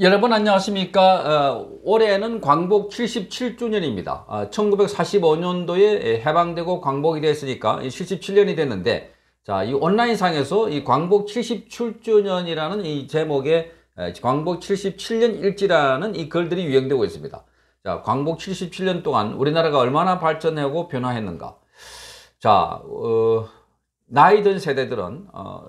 여러분 안녕하십니까 어, 올해는 광복 77주년입니다 어, 아, 1945년도에 해방되고 광복이 됐으니까 77년이 됐는데 자이 온라인 상에서 이 광복 77주년이라는 이 제목의 광복 77년 일지라는 이 글들이 유행되고 있습니다 자 광복 77년 동안 우리나라가 얼마나 발전하고 변화했는가 자 어, 나이 든 세대들은 어,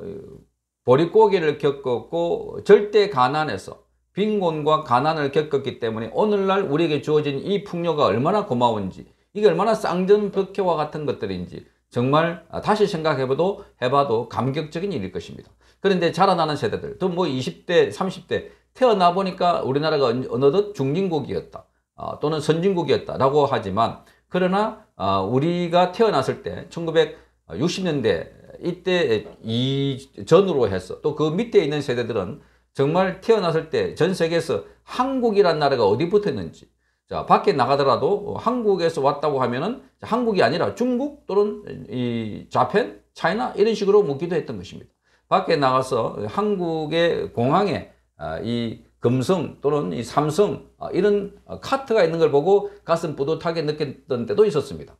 보릿고개를 겪었고 절대 가난해서 빈곤과 가난을 겪었기 때문에 오늘날 우리에게 주어진 이 풍요가 얼마나 고마운지 이게 얼마나 쌍전벽해와 같은 것들인지 정말 아, 다시 생각해봐도 해봐도 감격적인 일일 것입니다. 그런데 자라나는 세대들 또 뭐 20대 30대 태어나 보니까 우리나라가 어느덧 중진국이었다 아, 또는 선진국이었다라고 하지만 그러나 아, 우리가 태어났을 때 1960년대 이때 이전으로 해서 또 그 밑에 있는 세대들은 정말 태어났을 때 전 세계에서 한국이란 나라가 어디 붙었는지 자 밖에 나가더라도 한국에서 왔다고 하면은 한국이 아니라 중국 또는 이 자펜, 차이나 이런 식으로 묻기도 했던 것입니다. 밖에 나가서 한국의 공항에 아, 이 금성 또는 이 삼성 아, 이런 카트가 있는 걸 보고 가슴 뿌듯하게 느꼈던 때도 있었습니다.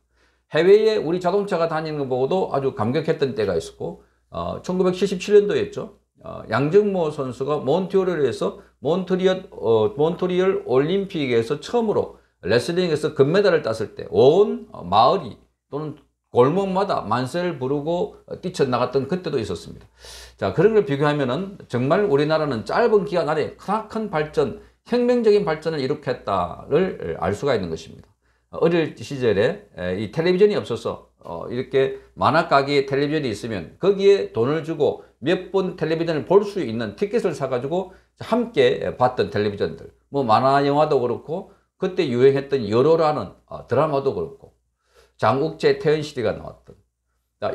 해외에 우리 자동차가 다니는 걸 보고도 아주 감격했던 때가 있었고 어, 1977년도였죠. 어, 양정모 선수가 몬트리올에서 몬트리올, 어, 몬트리올 올림픽에서 처음으로 레슬링에서 금메달을 땄을 때온 어, 마을이 또는 골목마다 만세를 부르고 뛰쳐나갔던 그때도 있었습니다. 자 그런 걸 비교하면은 정말 우리나라는 짧은 기간 안에 크나큰 발전, 혁명적인 발전을 이룩했다를 알 수가 있는 것입니다. 어릴 시절에 이 텔레비전이 없어서 어, 이렇게 만화 가게 텔레비전이 있으면 거기에 돈을 주고 몇 번 텔레비전을 볼 수 있는 티켓을 사가지고 함께 봤던 텔레비전들 뭐 만화 영화도 그렇고 그때 유행했던 여로라는 어, 드라마도 그렇고 장국재 태연시대가 나왔던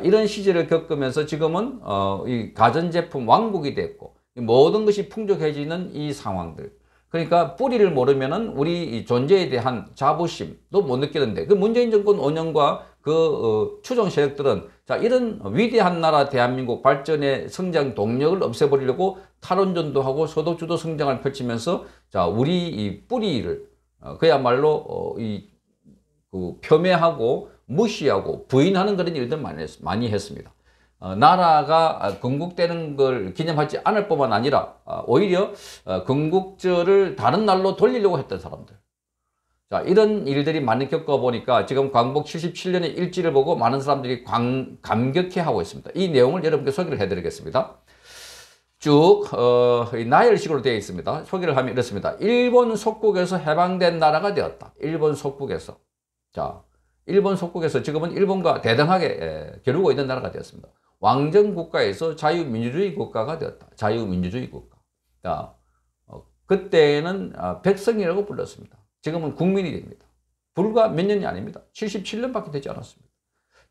이런 시절을 겪으면서 지금은 어, 이 가전제품 왕국이 됐고 모든 것이 풍족해지는 이 상황들 그러니까 뿌리를 모르면 우리 존재에 대한 자부심도 못 느끼는데 그 문재인 정권 5년과 그 어, 추종 세력들은 자 이런 위대한 나라 대한민국 발전의 성장 동력을 없애버리려고 탈원전도 하고 소득주도 성장을 펼치면서 자 우리 이 뿌리를 어, 그야말로 어, 이그 폄훼하고 무시하고 부인하는 그런 일들 많이, 했, 많이 했습니다. 어, 나라가 건국되는 걸 기념하지 않을 뿐만 아니라 아, 오히려 어, 건국절을 다른 날로 돌리려고 했던 사람들 자, 이런 일들이 많이 겪어보니까 지금 광복 77년의 일지를 보고 많은 사람들이 광, 감격해하고 있습니다. 이 내용을 여러분께 소개를 해드리겠습니다. 쭉 어, 나열식으로 되어 있습니다. 소개를 하면 이렇습니다. 일본 속국에서 해방된 나라가 되었다. 일본 속국에서. 자, 일본 속국에서 지금은 일본과 대등하게 예, 겨루고 있는 나라가 되었습니다. 왕정 국가에서 자유민주주의 국가가 되었다. 자유민주주의 국가. 자, 어, 그때는 아, 백성이라고 불렀습니다. 지금은 국민이 됩니다. 불과 몇 년이 아닙니다. 77년밖에 되지 않았습니다.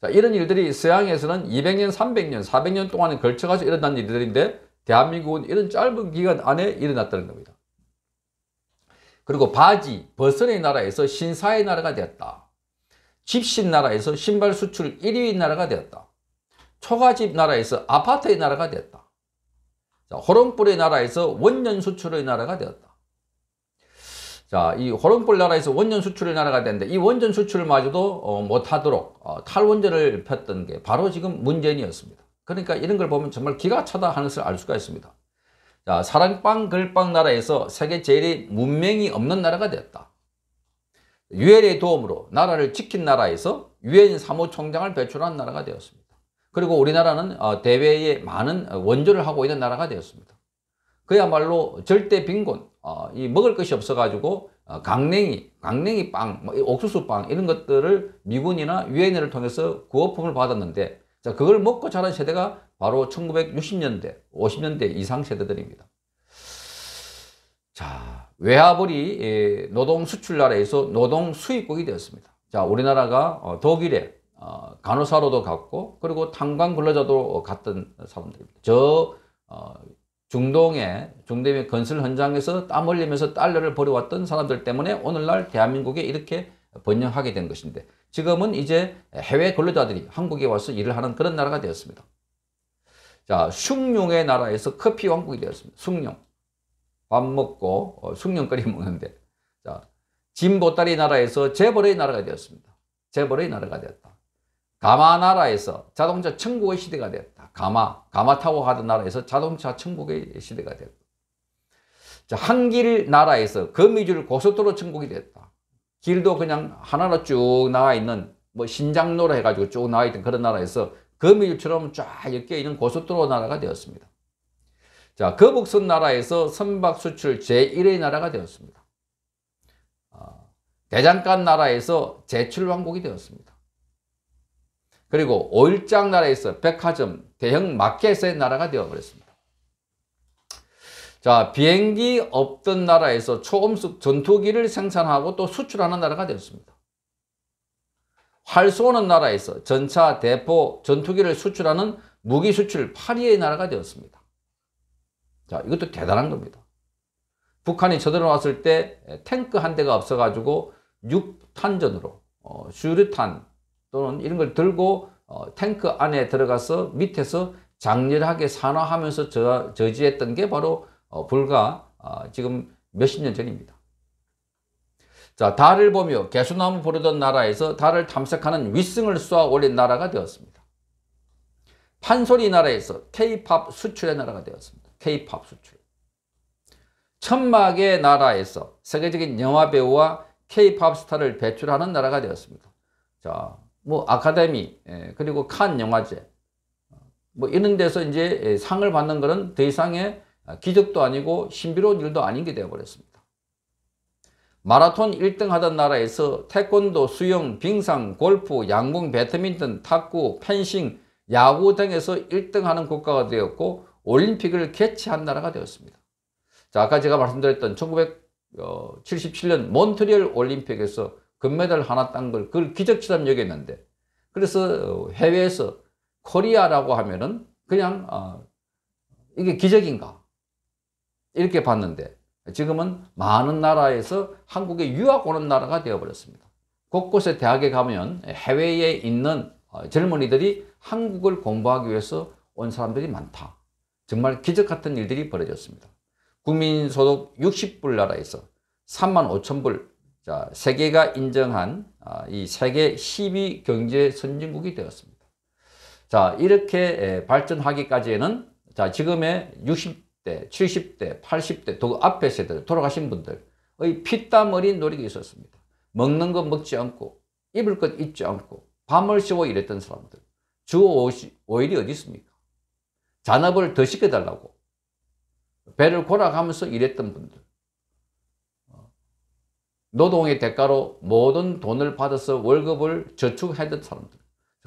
자, 이런 일들이 서양에서는 200년, 300년, 400년 동안에 걸쳐가지 일어난 일들인데 대한민국은 이런 짧은 기간 안에 일어났다는 겁니다. 그리고 바지, 버선의 나라에서 신사의 나라가 되었다. 집신 나라에서 신발 수출 1위 나라가 되었다. 초가집 나라에서 아파트의 나라가 되었다. 호롱불의 나라에서 원년 수출의 나라가 되었다. 자, 이 호롱불 나라에서 원전 수출을 나라가 되는데 이 원전 수출마저도 어, 못하도록 어, 탈원전을 폈던 게 바로 지금 문재인이었습니다. 그러니까 이런 걸 보면 정말 기가 차다 하는 것을 알 수가 있습니다. 자, 사랑빵글빵 나라에서 세계 제일의 문명이 없는 나라가 되었다. 유엔의 도움으로 나라를 지킨 나라에서 유엔 사무총장을 배출한 나라가 되었습니다. 그리고 우리나라는 어, 대외에 많은 원조를 하고 있는 나라가 되었습니다. 그야말로 절대 빈곤, 어, 이 먹을 것이 없어가지고 어, 강냉이, 강냉이 빵, 뭐 옥수수 빵 이런 것들을 미군이나 유엔을 통해서 구호품을 받았는데 자 그걸 먹고 자란 세대가 바로 1960년대, 50년대 이상 세대들입니다. 자 외화벌이 예, 노동 수출 나라에서 노동 수입국이 되었습니다. 자 우리나라가 어, 독일에 어, 간호사로도 갔고 그리고 탄광 근로자도 갔던 사람들입니다. 저 어, 중동의 중대미 건설 현장에서 땀 흘리면서 달러를 벌여왔던 사람들 때문에 오늘날 대한민국에 이렇게 번영하게 된 것인데 지금은 이제 해외 근로자들이 한국에 와서 일을 하는 그런 나라가 되었습니다. 자, 숭늉의 나라에서 커피 왕국이 되었습니다. 숭늉. 밥 먹고 어, 숭늉 끓여 먹는데 자, 짐보따리 나라에서 재벌의 나라가 되었습니다. 재벌의 나라가 되었다. 가마 나라에서 자동차 천국의 시대가 되었다. 가마, 가마 타고 가던 나라에서 자동차 천국의 시대가 되었다. 자, 한길 나라에서 거미줄 고속도로 천국이 되었다. 길도 그냥 하나로 쭉 나와 있는 뭐 신장로라 해가지고 쭉 나와 있던 그런 나라에서 거미줄처럼 쫙 엮여 있는 고속도로 나라가 되었습니다. 자, 거북선 나라에서 선박 수출 제1의 나라가 되었습니다. 아, 대장간 나라에서 제출 왕국이 되었습니다. 그리고 오일장 나라에서 백화점, 대형 마켓의 나라가 되어버렸습니다. 자, 비행기 없던 나라에서 초음속 전투기를 생산하고 또 수출하는 나라가 되었습니다. 활 쏘는 나라에서 전차, 대포, 전투기를 수출하는 무기 수출 8위의 나라가 되었습니다. 자, 이것도 대단한 겁니다. 북한이 쳐들어왔을 때 탱크 한 대가 없어가지고 육탄전으로 어, 슈류탄 또는 이런 걸 들고 어, 탱크 안에 들어가서 밑에서 장렬하게 산화하면서 저, 저지했던 게 바로 어, 불과 어, 지금 몇십 년 전입니다. 자, 달을 보며 개수나무 부르던 나라에서 달을 탐색하는 윗승을 쏘아 올린 나라가 되었습니다. 판소리 나라에서 K-팝 수출의 나라가 되었습니다. K-팝 수출. 천막의 나라에서 세계적인 영화 배우와 K-팝 스타를 배출하는 나라가 되었습니다. 자, 뭐 아카데미 예, 그리고 칸 영화제 뭐 이런 데서 이제 예, 상을 받는 것은 더 이상의 기적도 아니고 신비로운 일도 아닌 게 되어버렸습니다. 마라톤 1등 하던 나라에서 태권도, 수영, 빙상, 골프, 양궁, 배드민턴, 탁구, 펜싱, 야구 등에서 1등 하는 국가가 되었고 올림픽을 개최한 나라가 되었습니다. 자, 아까 제가 말씀드렸던 1977년 몬트리올 올림픽에서 금메달 하나 딴 걸 그걸 기적처럼 여겼는데 그래서 어, 해외에서 코리아라고 하면은 그냥 어, 이게 기적인가 이렇게 봤는데 지금은 많은 나라에서 한국에 유학 오는 나라가 되어버렸습니다. 곳곳에 대학에 가면 해외에 있는 어, 젊은이들이 한국을 공부하기 위해서 온 사람들이 많다. 정말 기적 같은 일들이 벌어졌습니다. 국민소득 60불 나라에서 3만 5천 불 자, 세계가 인정한 아, 이 세계 10위 경제 선진국이 되었습니다. 자, 이렇게 발전하기까지는 자, 지금의 60대, 70대, 80대, 더 앞에 세대, 돌아가신 분들의 피땀 어린 노력이 있었습니다. 먹는 것 먹지 않고, 입을 것 입지 않고, 밤을 쉬워 일했던 사람들. 주 5일이 어디 있습니까? 잔업을 더 시켜달라고. 배를 골아가면서 일했던 분들. 노동의 대가로 모든 돈을 받아서 월급을 저축했던 사람들.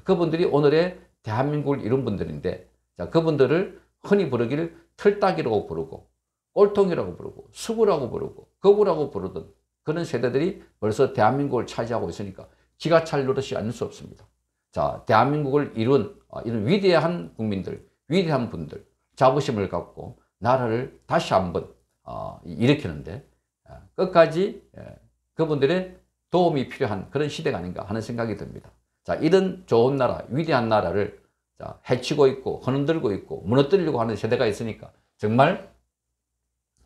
그분들이 오늘의 대한민국을 이룬 분들인데 자, 그분들을 흔히 부르기를 털딱이라고 부르고 꼴통이라고 부르고 수구라고 부르고 거구라고 부르던 그런 세대들이 벌써 대한민국을 차지하고 있으니까 기가찰 노릇이 아닐 수 없습니다. 자, 대한민국을 이룬 아, 이런 위대한 국민들, 위대한 분들 자부심을 갖고 나라를 다시 한번 아, 일으키는데 아, 끝까지 예, 그분들의 도움이 필요한 그런 시대가 아닌가 하는 생각이 듭니다. 자, 이런 좋은 나라, 위대한 나라를 자, 해치고 있고 흔들고 있고 무너뜨리려고 하는 세대가 있으니까 정말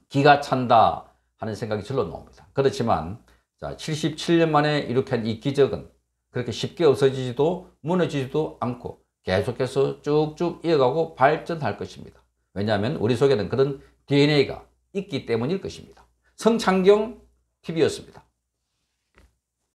기가 찬다 하는 생각이 절로 나옵니다. 그렇지만 자, 77년 만에 이렇게 한 이 기적은 그렇게 쉽게 없어지지도 무너지지도 않고 계속해서 쭉쭉 이어가고 발전할 것입니다. 왜냐하면 우리 속에는 그런 DNA가 있기 때문일 것입니다. 성창경 TV였습니다.